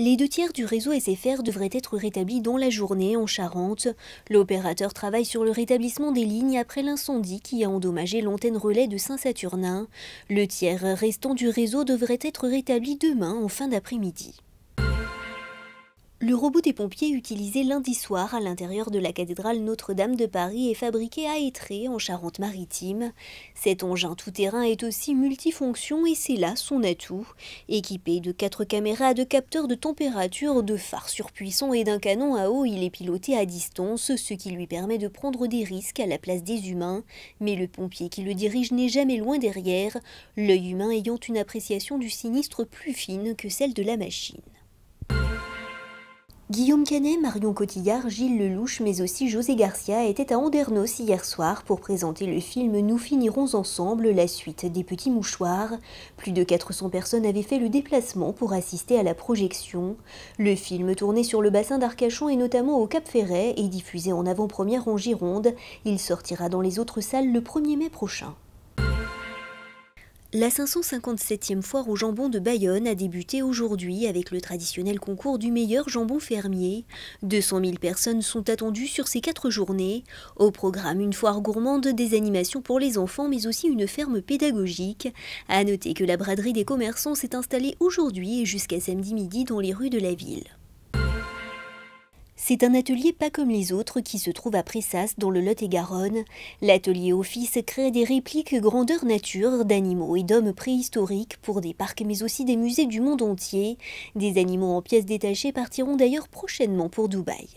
Les deux tiers du réseau SFR devraient être rétablis dans la journée en Charente. L'opérateur travaille sur le rétablissement des lignes après l'incendie qui a endommagé l'antenne relais de Saint-Saturnin. Le tiers restant du réseau devrait être rétabli demain en fin d'après-midi. Le robot des pompiers utilisé lundi soir à l'intérieur de la cathédrale Notre-Dame de Paris est fabriqué à Étré, en Charente-Maritime. Cet engin tout-terrain est aussi multifonction et c'est là son atout. Équipé de quatre caméras, de capteurs de température, de phares surpuissants et d'un canon à eau, il est piloté à distance, ce qui lui permet de prendre des risques à la place des humains. Mais le pompier qui le dirige n'est jamais loin derrière, l'œil humain ayant une appréciation du sinistre plus fine que celle de la machine. Guillaume Canet, Marion Cotillard, Gilles Lelouch, mais aussi José Garcia étaient à Andernos hier soir pour présenter le film Nous finirons ensemble, la suite des petits mouchoirs. Plus de 400 personnes avaient fait le déplacement pour assister à la projection. Le film tourné sur le bassin d'Arcachon et notamment au Cap Ferret est diffusé en avant-première en Gironde. Il sortira dans les autres salles le 1er mai prochain. La 557e foire au jambon de Bayonne a débuté aujourd'hui avec le traditionnel concours du meilleur jambon fermier. 200 000 personnes sont attendues sur ces quatre journées. Au programme, une foire gourmande, des animations pour les enfants, mais aussi une ferme pédagogique. À noter que la braderie des commerçants s'est installée aujourd'hui et jusqu'à samedi midi dans les rues de la ville. C'est un atelier pas comme les autres qui se trouve à Pressas dans le Lot-et-Garonne. L'atelier Office crée des répliques grandeur nature d'animaux et d'hommes préhistoriques pour des parcs mais aussi des musées du monde entier. Des animaux en pièces détachées partiront d'ailleurs prochainement pour Dubaï.